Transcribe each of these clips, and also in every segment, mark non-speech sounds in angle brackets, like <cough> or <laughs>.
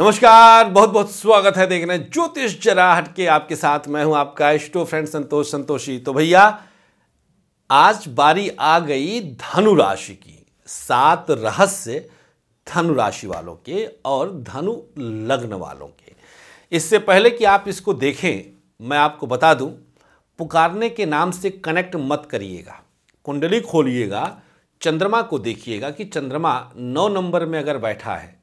नमस्कार बहुत बहुत स्वागत है देखने ज्योतिष जराहट के आपके साथ मैं हूं आपका इष्टो फ्रेंड संतोष संतोषी तो भैया आज बारी आ गई धनु राशि की सात रहस्य धनु राशि वालों के और धनु लग्न वालों के इससे पहले कि आप इसको देखें मैं आपको बता दूं पुकारने के नाम से कनेक्ट मत करिएगा कुंडली खोलिएगा चंद्रमा को देखिएगा कि चंद्रमा नौ नंबर में अगर बैठा है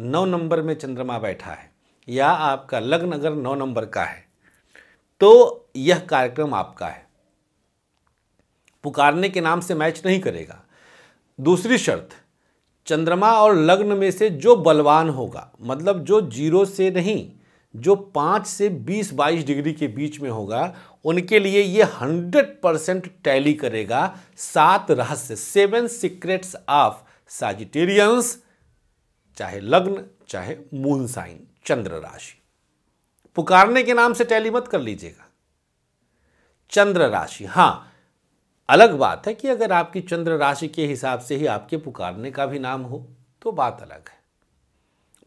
नौ नंबर में चंद्रमा बैठा है या आपका लग्न अगर नौ नंबर का है तो यह कार्यक्रम आपका है पुकारने के नाम से मैच नहीं करेगा दूसरी शर्त चंद्रमा और लग्न में से जो बलवान होगा मतलब जो जीरो से नहीं जो पाँच से बीस बाईस डिग्री के बीच में होगा उनके लिए ये हंड्रेड परसेंट टैली करेगा सात रहस्य सेवन सीक्रेट्स ऑफ साजिटेरियंस चाहे लग्न चाहे मून साइन चंद्र राशि पुकारने के नाम से टैली मत कर लीजिएगा चंद्र राशि हां अलग बात है कि अगर आपकी चंद्र राशि के हिसाब से ही आपके पुकारने का भी नाम हो तो बात अलग है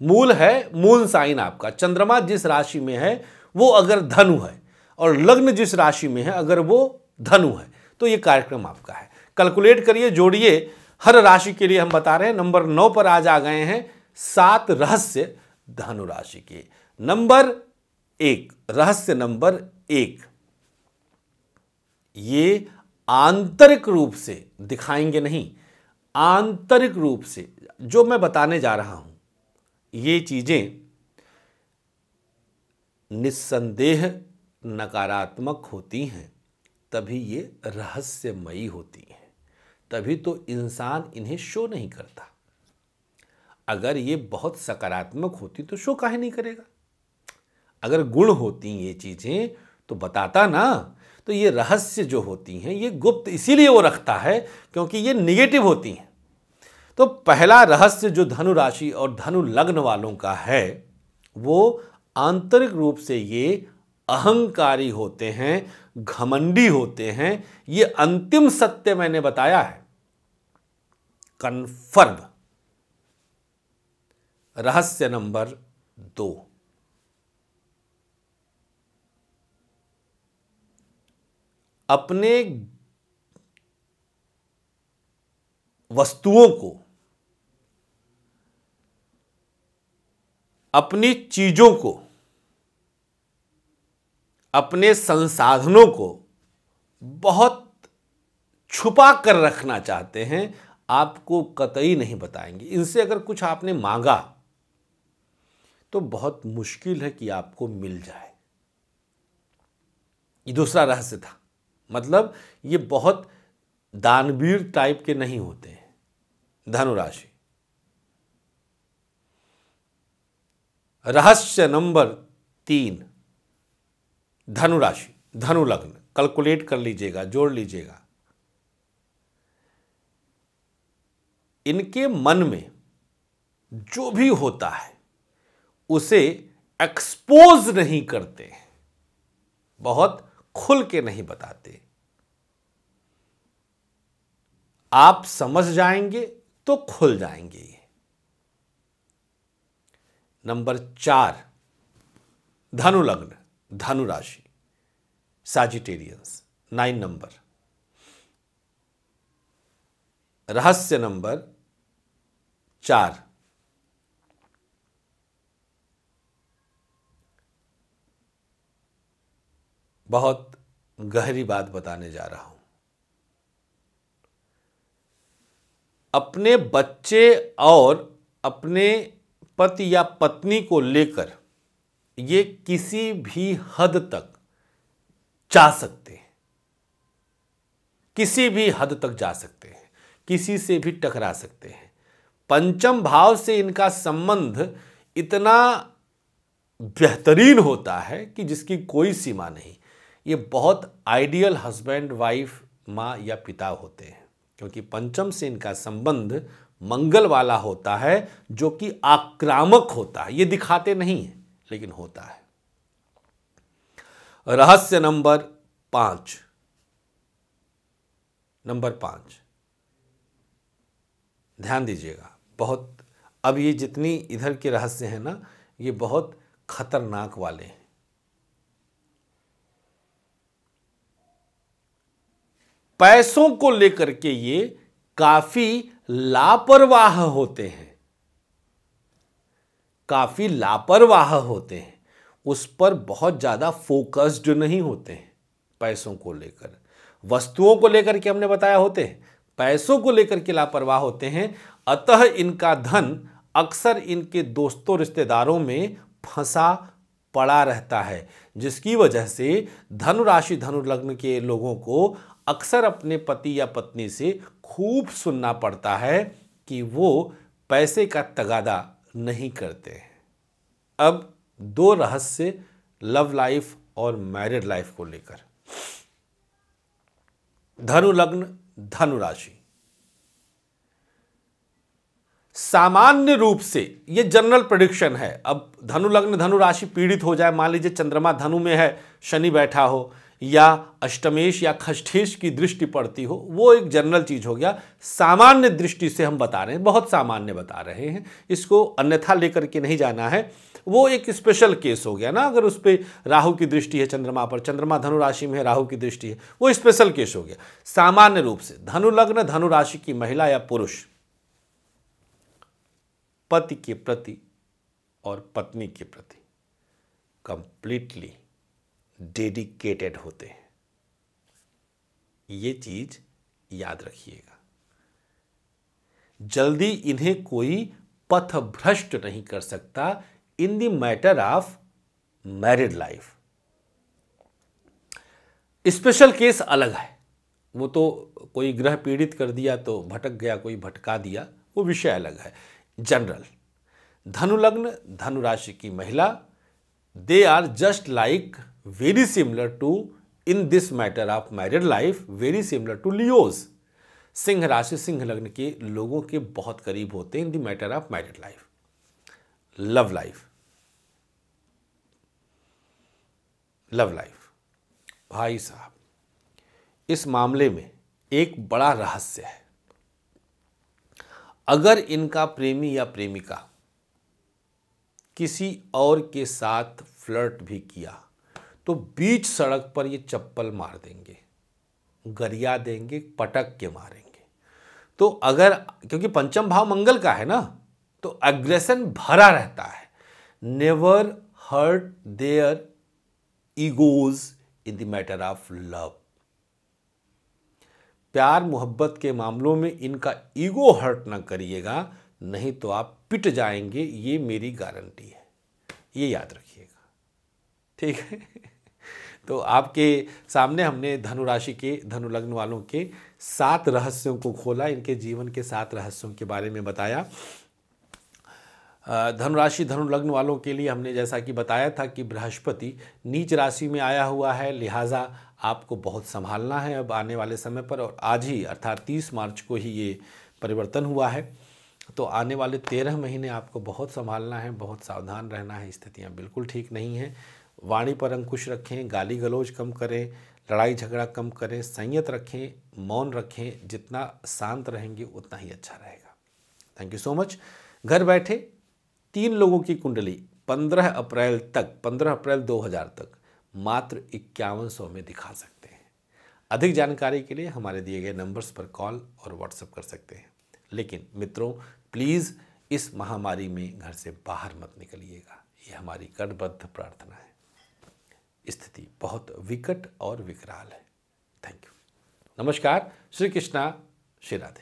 मूल है मून साइन आपका चंद्रमा जिस राशि में है वो अगर धनु है और लग्न जिस राशि में है अगर वो धनु है तो ये कार्यक्रम आपका है कैलकुलेट करिए जोड़िए हर राशि के लिए हम बता रहे हैं नंबर नौ पर आज आ गए हैं सात रहस्य धनु राशि के नंबर एक रहस्य नंबर एक ये आंतरिक रूप से दिखाएंगे नहीं आंतरिक रूप से जो मैं बताने जा रहा हूं ये चीजें निस्संदेह नकारात्मक होती हैं तभी ये रहस्यमयी होती हैं तभी तो इंसान इन्हें शो नहीं करता अगर ये बहुत सकारात्मक होती तो शो काहे नहीं करेगा अगर गुण होती ये चीज़ें तो बताता ना तो ये रहस्य जो होती हैं ये गुप्त इसीलिए वो रखता है क्योंकि ये निगेटिव होती हैं तो पहला रहस्य जो धनु राशि और धनु लग्न वालों का है वो आंतरिक रूप से ये अहंकारी होते हैं घमंडी होते हैं ये अंतिम सत्य मैंने बताया है कन्फर्म रहस्य नंबर दो अपने वस्तुओं को अपनी चीजों को अपने संसाधनों को बहुत छुपा कर रखना चाहते हैं आपको कतई नहीं बताएंगे इनसे अगर कुछ आपने मांगा तो बहुत मुश्किल है कि आपको मिल जाए ये दूसरा रहस्य था मतलब ये बहुत दानवीर टाइप के नहीं होते हैं धनुराशि रहस्य नंबर तीन धनुराशि धनु लग्न कैलकुलेट कर लीजिएगा जोड़ लीजिएगा इनके मन में जो भी होता है उसे एक्सपोज नहीं करते बहुत खुल के नहीं बताते आप समझ जाएंगे तो खुल जाएंगे नंबर चार धनु लग्न धनु राशि साजिटेरियंस नाइन नंबर रहस्य नंबर चार बहुत गहरी बात बताने जा रहा हूं अपने बच्चे और अपने पति या पत्नी को लेकर ये किसी भी हद तक जा सकते हैं किसी भी हद तक जा सकते हैं किसी से भी टकरा सकते हैं पंचम भाव से इनका संबंध इतना बेहतरीन होता है कि जिसकी कोई सीमा नहीं ये बहुत आइडियल हस्बैंड वाइफ माँ या पिता होते हैं क्योंकि पंचम से इनका संबंध मंगल वाला होता है जो कि आक्रामक होता है ये दिखाते नहीं है लेकिन होता है रहस्य नंबर पांच नंबर पांच ध्यान दीजिएगा बहुत अब ये जितनी इधर के रहस्य हैं ना ये बहुत खतरनाक वाले हैं पैसों को लेकर के ये काफी लापरवाह होते हैं काफी लापरवाह होते हैं उस पर बहुत ज़्यादा फोकस्ड नहीं होते हैं पैसों को लेकर वस्तुओं को लेकर के हमने बताया होते हैं पैसों को लेकर के लापरवाह होते हैं अतः इनका धन अक्सर इनके दोस्तों रिश्तेदारों में फंसा पड़ा रहता है जिसकी वजह से धनुराशि धनु लग्न के लोगों को अक्सर अपने पति या पत्नी से खूब सुनना पड़ता है कि वो पैसे का तगादा नहीं करते हैं अब दो रहस्य लव लाइफ और मैरिड लाइफ को लेकर धनु लग्न धनु राशि सामान्य रूप से ये जनरल प्रडिक्शन है अब धनु लग्न धनु राशि पीड़ित हो जाए मान लीजिए चंद्रमा धनु में है शनि बैठा हो या अष्टमेश या खष्ठेश की दृष्टि पड़ती हो वो एक जनरल चीज़ हो गया सामान्य दृष्टि से हम बता रहे हैं बहुत सामान्य बता रहे हैं इसको अन्यथा लेकर के नहीं जाना है वो एक स्पेशल केस हो गया ना अगर उस पर राहु की दृष्टि है चंद्रमा पर चंद्रमा धनु राशि में है राहु की दृष्टि है वो स्पेशल केस हो गया सामान्य रूप से धनु लग्न धनु राशि की महिला या पुरुष पति के प्रति और पत्नी के प्रति कंप्लीटली डेडिकेटेड होते हैं ये चीज याद रखिएगा जल्दी इन्हें कोई पथ भ्रष्ट नहीं कर सकता in the matter of married life special case अलग है वो तो कोई ग्रह पीड़ित कर दिया तो भटक गया कोई भटका दिया वो विषय अलग है जनरल धनु धनुराशि की महिला they are just like very similar to in this matter of married life very similar to Leos सिंह राशि सिंह लग्न के लोगों के बहुत करीब होते हैं in the matter of married life love life love life भाई साहब इस मामले में एक बड़ा रहस्य है अगर इनका प्रेमी या प्रेमिका किसी और के साथ फ्लर्ट भी किया तो बीच सड़क पर ये चप्पल मार देंगे गरिया देंगे पटक के मारेंगे तो अगर क्योंकि पंचम भाव मंगल का है ना तो अग्रेशन भरा रहता है never hurt their egos in the matter of love प्यार मोहब्बत के मामलों में इनका ईगो हर्ट ना करिएगा नहीं तो आप पिट जाएंगे ये मेरी गारंटी है ये याद रखिएगा ठीक है <laughs> तो आपके सामने हमने धनु राशि के धनु लग्न वालों के सात रहस्यों को खोला इनके जीवन के सात रहस्यों के बारे में बताया धनु राशि धनु लग्न वालों के लिए हमने जैसा कि बताया था कि बृहस्पति नीच राशि में आया हुआ है लिहाजा आपको बहुत संभालना है अब आने वाले समय पर और आज ही अर्थात तीस मार्च को ही ये परिवर्तन हुआ है तो आने वाले तेरह महीने आपको बहुत संभालना है बहुत सावधान रहना है स्थितियाँ बिल्कुल ठीक नहीं हैं वाणी पर अंकुश रखें गाली गलौज कम करें लड़ाई झगड़ा कम करें संयत रखें मौन रखें जितना शांत रहेंगे उतना ही अच्छा रहेगा थैंक यू सो मच घर बैठे तीन लोगों की कुंडली 15 अप्रैल तक 15 अप्रैल 2000 तक मात्र इक्यावन सौ में दिखा सकते हैं अधिक जानकारी के लिए हमारे दिए गए नंबर्स पर कॉल और व्हाट्सएप कर सकते हैं लेकिन मित्रों प्लीज़ इस महामारी में घर से बाहर मत निकलिएगा ये हमारी कटबद्ध प्रार्थना है स्थिति बहुत विकट और विकराल है थैंक यू नमस्कार श्री कृष्णा श्री राधे